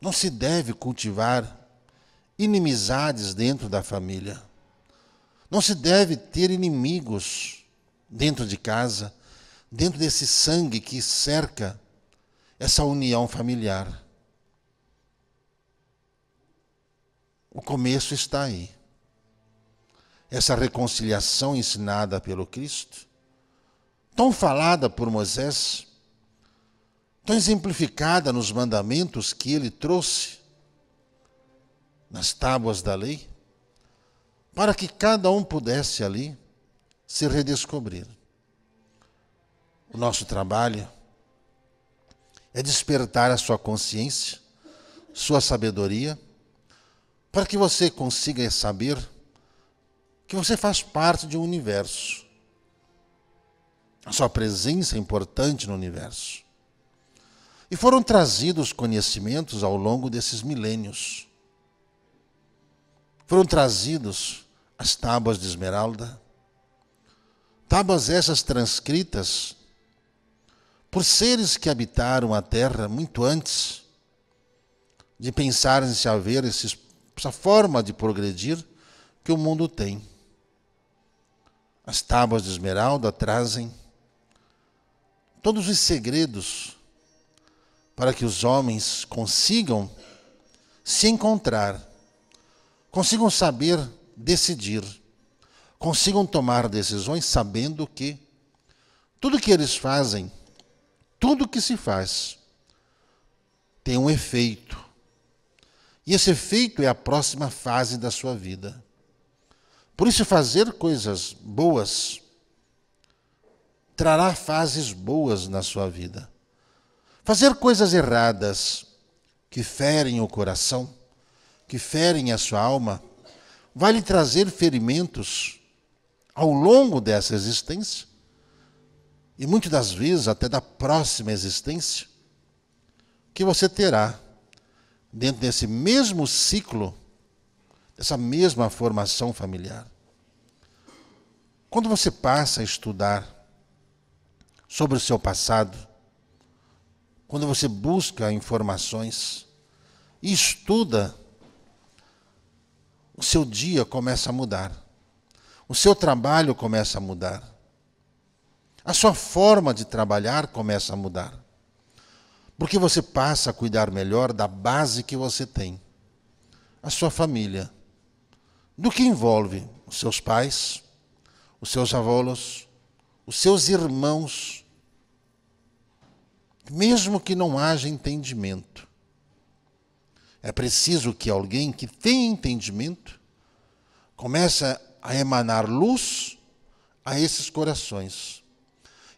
Não se deve cultivar inimizades dentro da família. Não se deve ter inimigos dentro de casa, dentro desse sangue que cerca essa união familiar. O começo está aí. Essa reconciliação ensinada pelo Cristo, tão falada por Moisés, tão exemplificada nos mandamentos que ele trouxe, nas tábuas da lei, para que cada um pudesse ali se redescobrir. O nosso trabalho é despertar a sua consciência, sua sabedoria, para que você consiga saber que você faz parte de um universo. A sua presença é importante no universo. E foram trazidos conhecimentos ao longo desses milênios. Foram trazidos as tábuas de esmeralda, tábuas essas transcritas por seres que habitaram a terra muito antes de pensarem-se haver esses, essa forma de progredir que o mundo tem. As tábuas de esmeralda trazem todos os segredos para que os homens consigam se encontrar, consigam saber decidir, consigam tomar decisões sabendo que tudo que eles fazem, tudo que se faz, tem um efeito. E esse efeito é a próxima fase da sua vida. Por isso, fazer coisas boas trará fases boas na sua vida. Fazer coisas erradas que ferem o coração, que ferem a sua alma, vai lhe trazer ferimentos ao longo dessa existência e muitas das vezes até da próxima existência, que você terá dentro desse mesmo ciclo, dessa mesma formação familiar. Quando você passa a estudar sobre o seu passado, quando você busca informações e estuda, o seu dia começa a mudar. O seu trabalho começa a mudar. A sua forma de trabalhar começa a mudar. Porque você passa a cuidar melhor da base que você tem, a sua família, do que envolve os seus pais, os seus avós, os seus irmãos, mesmo que não haja entendimento. É preciso que alguém que tem entendimento comece a emanar luz a esses corações.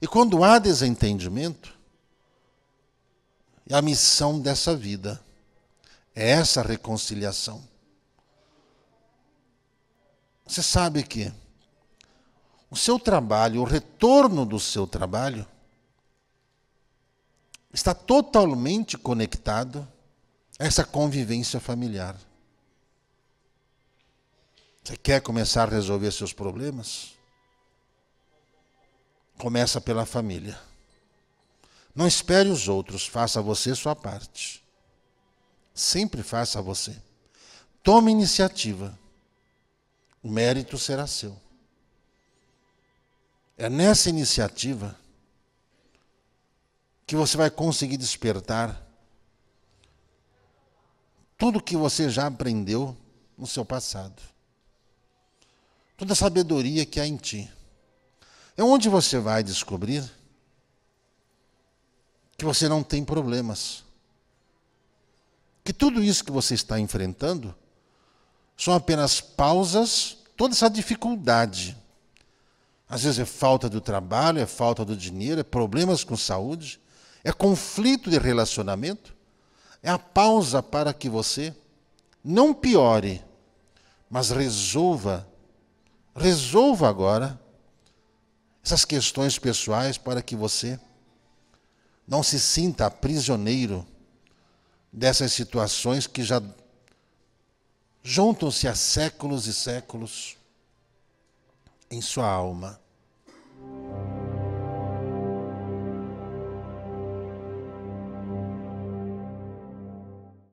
E quando há desentendimento, é a missão dessa vida é essa reconciliação. Você sabe que o seu trabalho, o retorno do seu trabalho, está totalmente conectado a essa convivência familiar. Você quer começar a resolver seus problemas? Começa pela família. Não espere os outros, faça você sua parte. Sempre faça você. Tome iniciativa. O mérito será seu. É nessa iniciativa que você vai conseguir despertar tudo que você já aprendeu no seu passado. Toda a sabedoria que há em ti. É onde você vai descobrir que você não tem problemas. Que tudo isso que você está enfrentando são apenas pausas, toda essa dificuldade. Às vezes é falta do trabalho, é falta do dinheiro, é problemas com saúde, é conflito de relacionamento, é a pausa para que você não piore, mas resolva, resolva agora essas questões pessoais para que você não se sinta prisioneiro dessas situações que já juntam-se há séculos e séculos em sua alma.